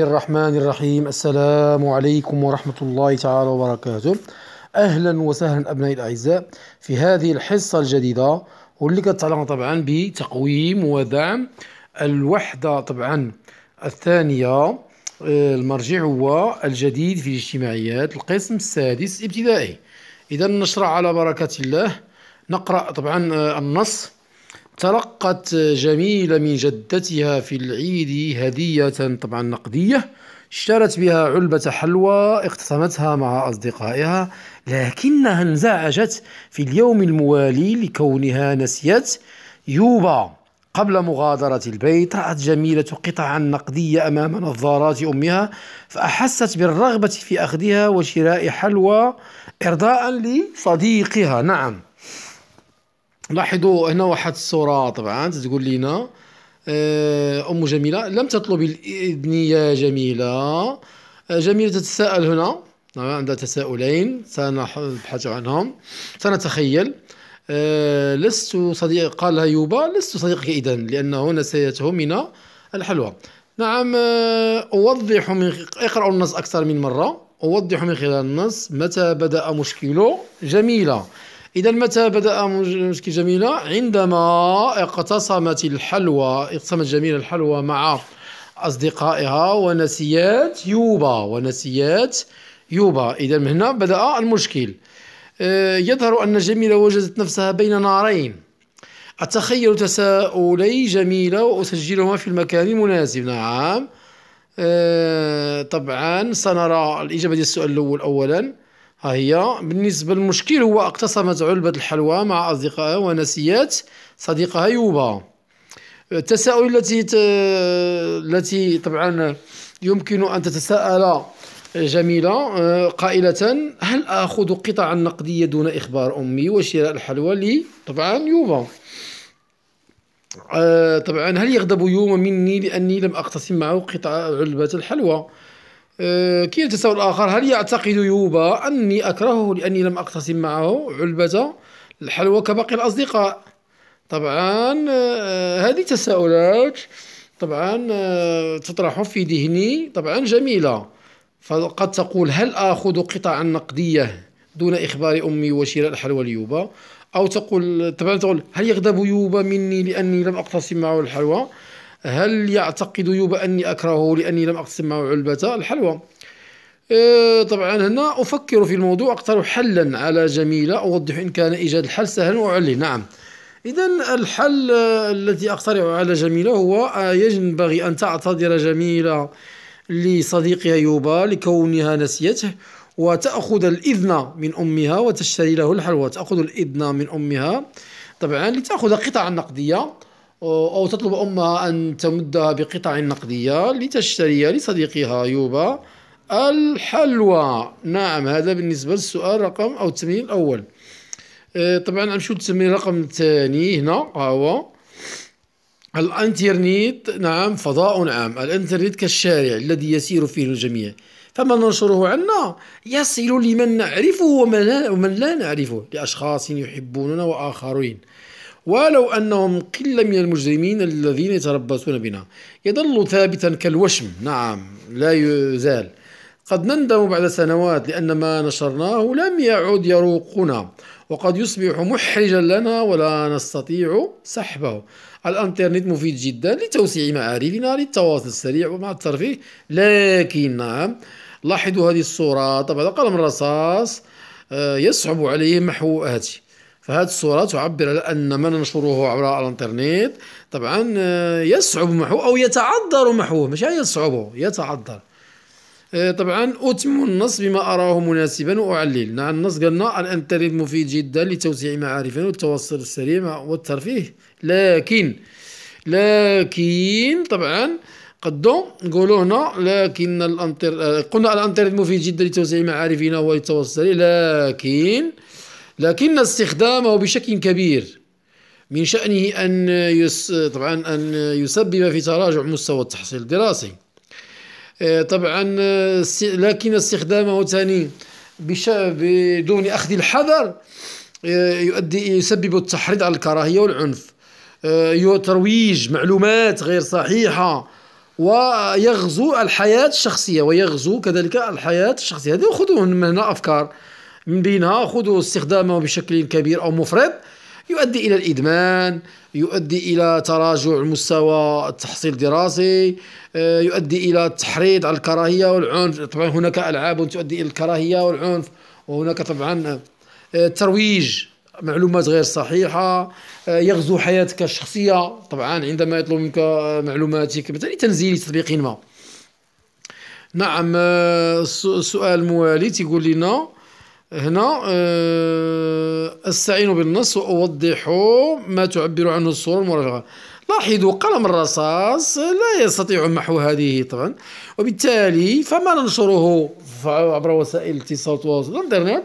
الرحمن الرحيم السلام عليكم ورحمة الله تعالى وبركاته أهلا وسهلا أبنائي الأعزاء في هذه الحصة الجديدة واللي كتتعلق طبعا بتقويم ودعم الوحدة طبعا الثانية آه، المرجع هو الجديد في الاجتماعيات القسم السادس ابتدائي إذا نشرع على بركة الله نقرأ طبعا آه، النص تلقت جميلة من جدتها في العيد هدية طبعا نقدية اشترت بها علبة حلوى اقتسمتها مع أصدقائها لكنها انزعجت في اليوم الموالي لكونها نسيت يوبا قبل مغادرة البيت رأت جميلة قطعا نقدية أمام نظارات أمها فأحست بالرغبة في أخذها وشراء حلوى إرضاء لصديقها نعم لاحظوا هنا واحد الصوره طبعا تقول لنا آه، ام جميله لم تطلب الاذن يا جميله آه، جميله تتساءل هنا عندها تساؤلين سنبحث عنهم سنتخيل آه، لست صديق قالها يوبا لست صديقك إذا لأنه نسيته من الحلوى نعم أوضح من اقرأوا النص أكثر من مرة أوضح من خلال النص متى بدأ مشكله جميلة إذا متى بدأ مشكل جميلة؟ عندما اقتسمت الحلوى اقتسمت جميلة الحلوى مع أصدقائها ونسيات يوبا ونسيات يوبا إذا من هنا بدأ المشكل آه، يظهر أن جميلة وجدت نفسها بين نارين أتخيل تساؤلي جميلة وأسجلهما في المكان المناسب نعم آه، طبعا سنرى الإجابة للسؤال الأول أولا ها هي بالنسبة للمشكل هو اقتسمت علبة الحلوى مع أصدقائها ونسيات صديقها يوبا التساؤل التي ت... التي طبعا يمكن أن تتساءل جميلة آه، قائلة هل آخذ قطعا نقدية دون إخبار أمي وشراء الحلوى لي طبعا يوبا آه، طبعا هل يغضب يوما مني لأني لم أقتسم معه قطعة علبة الحلوى أه، كي التساؤل الاخر هل يعتقد يوبا أني أكرهه لأني لم أقتسم معه علبة الحلوى كباقي الأصدقاء طبعا أه، هذه تساؤلات طبعا أه، تطرح في ذهني طبعا جميلة فقد تقول هل آخذ قطعا نقدية دون إخبار أمي وشراء الحلوى ليوبا أو تقول طبعا تقول هل يغضب يوبا مني لأني لم أقتسم معه الحلوى هل يعتقد يوبا أني أكرهه لأني لم أقسم معه علبة الحلوى أه طبعا هنا أفكر في الموضوع أقترح حلا على جميلة أوضح إن كان إيجاد الحل سهلا وأعليه نعم إذا الحل الذي أقترحه على جميلة هو ينبغي أن تعتذر جميلة لصديقها يوبا لكونها نسيته وتأخذ الإذن من أمها وتشتري له الحلوى تأخذ الإذن من أمها طبعا لتأخذ قطعا نقدية أو تطلب أمها أن تمدها بقطع نقدية لتشتري لصديقها يوبا الحلوى نعم هذا بالنسبة للسؤال رقم أو التمرين الأول أه، طبعا نمشيو للتمرين رقم الثاني هنا هو الانترنت نعم فضاء عام الانترنت كالشارع الذي يسير فيه الجميع فما ننشره عنا يصل لمن نعرفه ومن لا نعرفه لأشخاص يحبوننا وآخرين ولو أنهم قلة من المجرمين الذين يتربصون بنا يظل ثابتا كالوشم نعم لا يزال قد نندم بعد سنوات لأن ما نشرناه لم يعد يروقنا وقد يصبح محرجا لنا ولا نستطيع سحبه الانترنت مفيد جدا لتوسيع معارفنا للتواصل السريع ومع الترفيه لكن نعم لاحظوا هذه الصورة طبعا قلم الرصاص آه، يصعب عليه محو هذه فهذه الصورة تعبر على أن ما ننشره عبر الانترنت طبعا آه، يصعب محوه أو يتعذر محوه مش يعني يصعبه يتعذر آه، طبعا أتم النص بما أراه مناسبا وأعلل نعم النص قالنا الانترنت مفيد جدا لتوسيع معارفنا والتواصل السريع والترفيه لكن لكن طبعا قدو نقولوا هنا لكن الانتر آه، قلنا الانترنت مفيد جدا لتوسيع معارفنا والتواصل السريع لكن لكن استخدامه بشكل كبير من شأنه أن يس طبعا أن يسبب في تراجع مستوى التحصيل الدراسي آه، طبعا آه، لكن استخدامه ثاني بدون أخذ الحذر آه، يؤدي يسبب التحريض على الكراهية والعنف ترويج معلومات غير صحيحة ويغزو الحياة الشخصية ويغزو كذلك الحياة الشخصية هذه خذوا من هنا أفكار من بينها خذوا استخدامه بشكل كبير أو مفرط يؤدي إلى الإدمان يؤدي إلى تراجع مستوى التحصيل الدراسي آه، يؤدي إلى التحريض على الكراهية والعنف طبعا هناك ألعاب تؤدي إلى الكراهية والعنف وهناك طبعا آه، ترويج معلومات غير صحيحة آه، يغزو حياتك الشخصية طبعا عندما يطلب منك معلوماتك مثلا تنزيل تطبيق ما نعم السؤال الموالي تيقول لنا هنا آه، استعين بالنص واوضح ما تعبر عنه الصوره المراجعه لاحظوا قلم الرصاص لا يستطيع محو هذه طبعا وبالتالي فما ننشره عبر وسائل الاتصال والتواصل الانترنت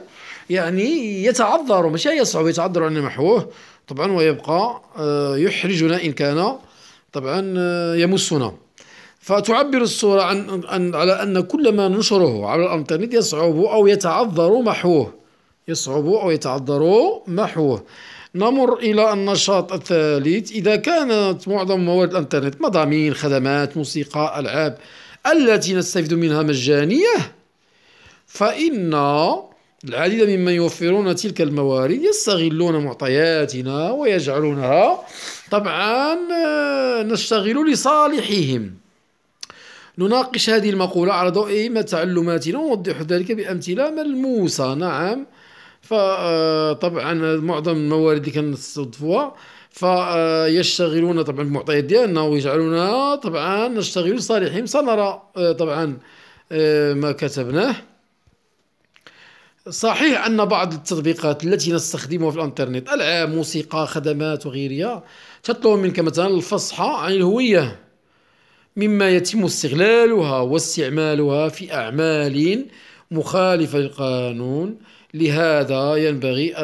يعني يتعذر مش يصعب يتعذر ان محوه طبعا ويبقى آه، يحرجنا ان كان طبعا آه، يمسنا فتعبر الصورة عن, عن على أن كل ما ننشره على الأنترنت يصعب أو يتعذر محوه يصعب أو يتعذر محوه نمر إلى النشاط الثالث إذا كانت معظم موارد الإنترنت مضامين خدمات موسيقى ألعاب التي نستفيد منها مجانية فإن العديد ممن يوفرون تلك الموارد يستغلون معطياتنا ويجعلونها طبعا آه، نشتغل لصالحهم نناقش هذه المقولة على ضوء ما تعلماتنا ونوضح ذلك بأمثلة ملموسة نعم فطبعا معظم الموارد اللي كنستضفوها فيشتغلون طبعا بمعطيات ديالنا ويجعلونا طبعا نشتغل لصالحهم سنرى آه، طبعا آه، ما كتبناه صحيح أن بعض التطبيقات التي نستخدمها في الانترنت ألعاب موسيقى خدمات وغيرها تطلب منك مثلا الفصحى عن الهوية مما يتم استغلالها واستعمالها في أعمال مخالفة للقانون لهذا ينبغي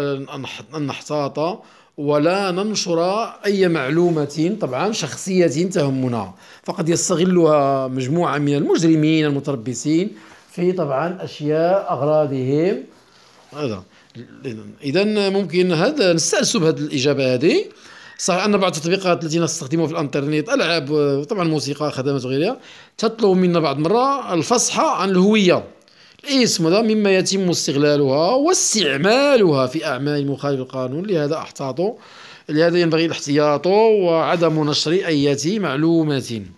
أن نحتاط ولا ننشر أي معلومة طبعا شخصية تهمنا فقد يستغلها مجموعة من المجرمين المتربصين في طبعا أشياء أغراضهم هذا إذا ممكن هذا نستأنسب هذه الإجابة هذه صح ان بعض التطبيقات التي نستخدمها في الانترنت العاب طبعا موسيقى خدمات وغيرها تطلب منا بعض المرات الفصحى عن الهويه الاسم هذا مما يتم استغلالها واستعمالها في اعمال مخالف القانون لهذا احتاطوا لهذا ينبغي الاحتياط وعدم نشر اي معلومات